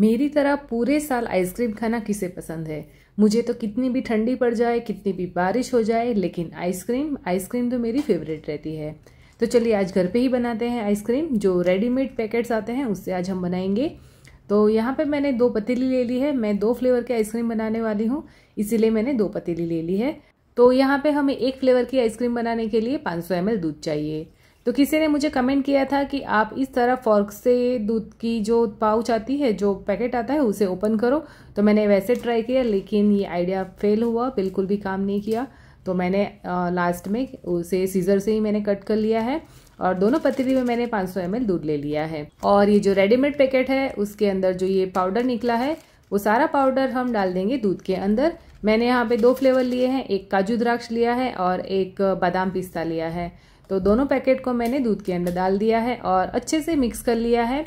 मेरी तरह पूरे साल आइसक्रीम खाना किसे पसंद है मुझे तो कितनी भी ठंडी पड़ जाए कितनी भी बारिश हो जाए लेकिन आइसक्रीम आइसक्रीम तो मेरी फेवरेट रहती है तो चलिए आज घर पे ही बनाते हैं आइसक्रीम जो रेडीमेड पैकेट्स आते हैं उससे आज हम बनाएंगे तो यहाँ पे मैंने दो पतीली ले ली है मैं दो फ्लेवर की आइसक्रीम बनाने वाली हूँ इसीलिए मैंने दो पतीली ले ली है तो यहाँ पे हमें एक फ्लेवर की आइसक्रीम बनाने के लिए 500 ml दूध चाहिए तो किसी ने मुझे कमेंट किया था कि आप इस तरह फॉर्क से दूध की जो पाउच आती है जो पैकेट आता है उसे ओपन करो तो मैंने वैसे ट्राई किया लेकिन ये आइडिया फेल हुआ बिल्कुल भी काम नहीं किया तो मैंने लास्ट में उसे सीज़र से ही मैंने कट कर लिया है और दोनों पतली में मैंने 500 सौ दूध ले लिया है और ये जो रेडीमेड पैकेट है उसके अंदर जो ये पाउडर निकला है वो सारा पाउडर हम डाल देंगे दूध के अंदर मैंने यहाँ पे दो फ्लेवर लिए हैं एक काजू द्राक्ष लिया है और एक बादाम पिस्ता लिया है तो दोनों पैकेट को मैंने दूध के अंदर डाल दिया है और अच्छे से मिक्स कर लिया है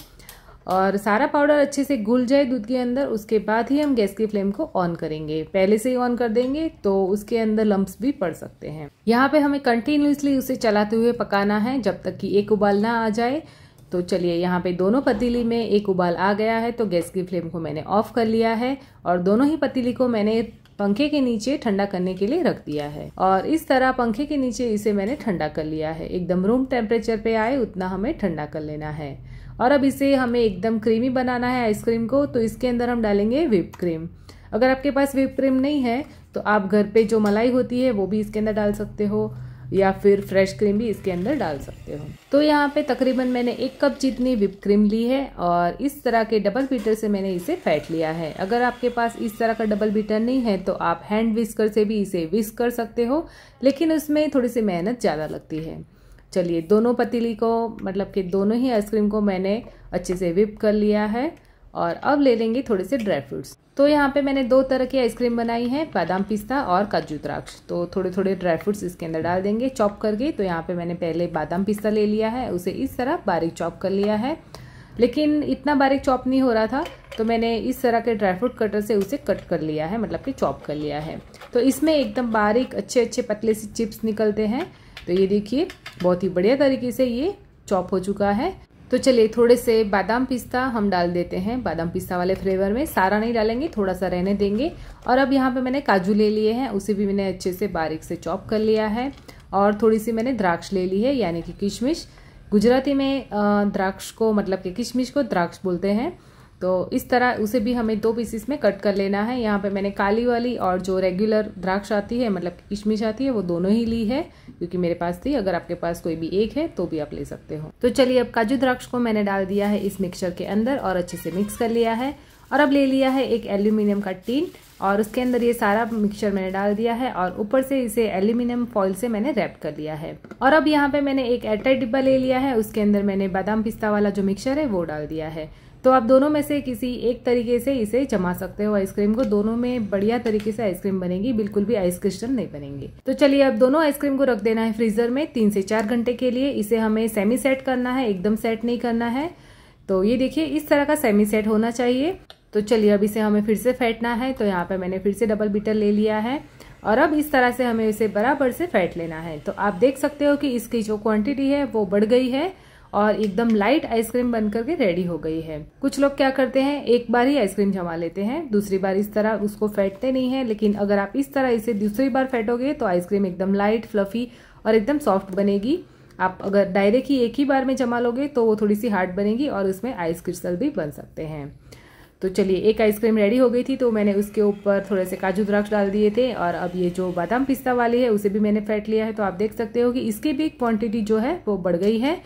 और सारा पाउडर अच्छे से घुल जाए दूध के अंदर उसके बाद ही हम गैस की फ्लेम को ऑन करेंगे पहले से ही ऑन कर देंगे तो उसके अंदर लम्ब्स भी पड़ सकते हैं यहाँ पे हमें कंटिन्यूसली उसे चलाते हुए पकाना है जब तक कि एक उबाल ना आ जाए तो चलिए यहाँ पे दोनों पतीली में एक उबाल आ गया है तो गैस की फ्लेम को मैंने ऑफ कर लिया है और दोनों ही पतीली को मैंने पंखे के नीचे ठंडा करने के लिए रख दिया है और इस तरह पंखे के नीचे इसे मैंने ठंडा कर लिया है एकदम रूम टेम्परेचर पे आए उतना हमें ठंडा कर लेना है और अब इसे हमें एकदम क्रीमी बनाना है आइसक्रीम को तो इसके अंदर हम डालेंगे व्हिप क्रीम अगर आपके पास व्हिप क्रीम नहीं है तो आप घर पे जो मलाई होती है वो भी इसके अंदर डाल सकते हो या फिर फ्रेश क्रीम भी इसके अंदर डाल सकते हो तो यहाँ पे तकरीबन मैंने एक कप जितनी विप क्रीम ली है और इस तरह के डबल बीटर से मैंने इसे फैट लिया है अगर आपके पास इस तरह का डबल बीटर नहीं है तो आप हैंड विस्कर से भी इसे विस्क कर सकते हो लेकिन उसमें थोड़ी सी मेहनत ज़्यादा लगती है चलिए दोनों पतीली को मतलब कि दोनों ही आइसक्रीम को मैंने अच्छे से विप कर लिया है और अब ले लेंगे थोड़े से ड्राई फ्रूट्स तो यहाँ पे मैंने दो तरह की आइसक्रीम बनाई है बादाम पिस्ता और काजू द्राक्ष तो थोड़े थोड़े ड्राई फ्रूट्स इसके अंदर डाल देंगे चॉप करके तो यहाँ पे मैंने पहले बादाम पिस्ता ले लिया है उसे इस तरह बारीक चॉप कर लिया है लेकिन इतना बारीक चॉप नहीं हो रहा था तो मैंने इस तरह के ड्राई फ्रूट कटर से उसे कट कर लिया है मतलब कि चॉप कर लिया है तो इसमें एकदम बारीक अच्छे अच्छे पतले से चिप्स निकलते हैं तो ये देखिए बहुत ही बढ़िया तरीके से ये चॉप हो चुका है तो चलिए थोड़े से बादाम पिस्ता हम डाल देते हैं बादाम पिस्ता वाले फ्लेवर में सारा नहीं डालेंगे थोड़ा सा रहने देंगे और अब यहाँ पे मैंने काजू ले लिए हैं उसे भी मैंने अच्छे से बारीक से चॉप कर लिया है और थोड़ी सी मैंने द्राक्ष ले ली है यानी कि किशमिश गुजराती में द्राक्ष को मतलब कि किशमिश को द्राक्ष बोलते हैं तो इस तरह उसे भी हमें दो पीसीस में कट कर लेना है यहाँ पे मैंने काली वाली और जो रेगुलर द्राक्ष आती है मतलब किशमिश आती है वो दोनों ही ली है क्योंकि मेरे पास थी अगर आपके पास कोई भी एक है तो भी आप ले सकते हो तो चलिए अब काजू द्राक्ष को मैंने डाल दिया है इस मिक्सचर के अंदर और अच्छे से मिक्स कर लिया है और अब ले लिया है एक एल्यूमिनियम का टीन और उसके अंदर ये सारा मिक्सचर मैंने डाल दिया है और ऊपर से इसे एल्यूमिनियम फॉइल से मैंने रैप कर लिया है और अब यहाँ पे मैंने एक एयरटाइट डिब्बा ले लिया है उसके अंदर मैंने बादाम पिस्ता वाला जो मिक्सचर है वो डाल दिया है तो आप दोनों में से किसी एक तरीके से इसे जमा सकते हो आइसक्रीम को दोनों में बढ़िया तरीके से आइसक्रीम बनेगी बिल्कुल भी आइस क्रिस्टल नहीं बनेंगे तो चलिए अब दोनों आइसक्रीम को रख देना है फ्रीजर में तीन से चार घंटे के लिए इसे हमें सेमी सेट करना है एकदम सेट नहीं करना है तो ये देखिए इस तरह का सेमी सेट होना चाहिए तो चलिए अब इसे हमें फिर से फेंटना है तो यहाँ पे मैंने फिर से डबल बीटर ले लिया है और अब इस तरह से हमें इसे बराबर से फेंट लेना है तो आप देख सकते हो कि इसकी जो क्वांटिटी है वो बढ़ गई है और एकदम लाइट आइसक्रीम बन करके रेडी हो गई है कुछ लोग क्या करते हैं एक बार ही आइसक्रीम जमा लेते हैं दूसरी बार इस तरह उसको फेंटते नहीं है लेकिन अगर आप इस तरह इसे दूसरी बार फेंटोगे तो आइसक्रीम एकदम लाइट फ्लफी और एकदम सॉफ्ट बनेगी आप अगर डायरेक्ट ही एक ही बार में जमा लोगे तो वो थोड़ी सी हार्ड बनेगी और उसमें आइस क्रिस्टल भी बन सकते हैं तो चलिए एक आइसक्रीम रेडी हो गई थी तो मैंने उसके ऊपर थोड़े से काजू द्राक्ष डाल दिए थे और अब ये जो बादाम पिस्ता वाली है उसे भी मैंने फेंट लिया है तो आप देख सकते हो कि इसकी भी क्वांटिटी जो है वो बढ़ गई है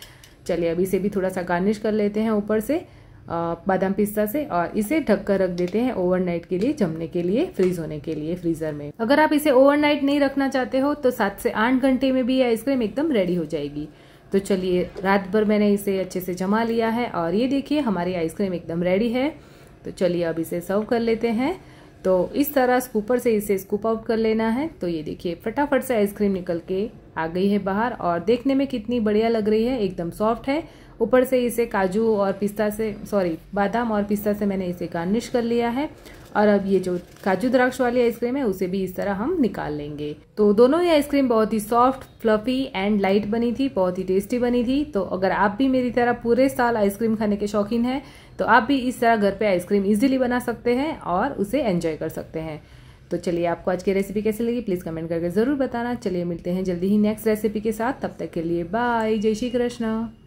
चलिए अभी इसे भी थोड़ा सा गार्निश कर लेते हैं ऊपर से बादाम पिस्ता से और इसे ढककर रख देते हैं ओवरनाइट के लिए जमने के लिए फ्रीज होने के लिए फ्रीजर में अगर आप इसे ओवरनाइट नहीं रखना चाहते हो तो सात से आठ घंटे में भी ये आइसक्रीम एकदम रेडी हो जाएगी तो चलिए रात भर मैंने इसे अच्छे से जमा लिया है और ये देखिए हमारी आइसक्रीम एकदम रेडी है तो चलिए अब इसे सर्व कर लेते हैं तो इस तरह स्कूपर से इसे स्कूप आउट कर लेना है तो ये देखिए फटाफट से आइसक्रीम निकल के आ गई है बाहर और देखने में कितनी बढ़िया लग रही है एकदम सॉफ्ट है ऊपर से इसे काजू और पिस्ता से सॉरी बादाम और पिस्ता से मैंने इसे गार्निश कर लिया है और अब ये जो काजू द्राक्ष वाली आइसक्रीम है उसे भी इस तरह हम निकाल लेंगे तो दोनों ही आइसक्रीम बहुत ही सॉफ्ट फ्लफी एंड लाइट बनी थी बहुत ही टेस्टी बनी थी तो अगर आप भी मेरी तरह पूरे साल आइसक्रीम खाने के शौकीन हैं तो आप भी इस तरह घर पे आइसक्रीम इजीली बना सकते हैं और उसे एंजॉय कर सकते हैं तो चलिए आपको आज की रेसिपी कैसी लगी प्लीज़ कमेंट करके ज़रूर बताना चलिए मिलते हैं जल्दी ही नेक्स्ट रेसिपी के साथ तब तक के लिए बाय जय श्री कृष्णा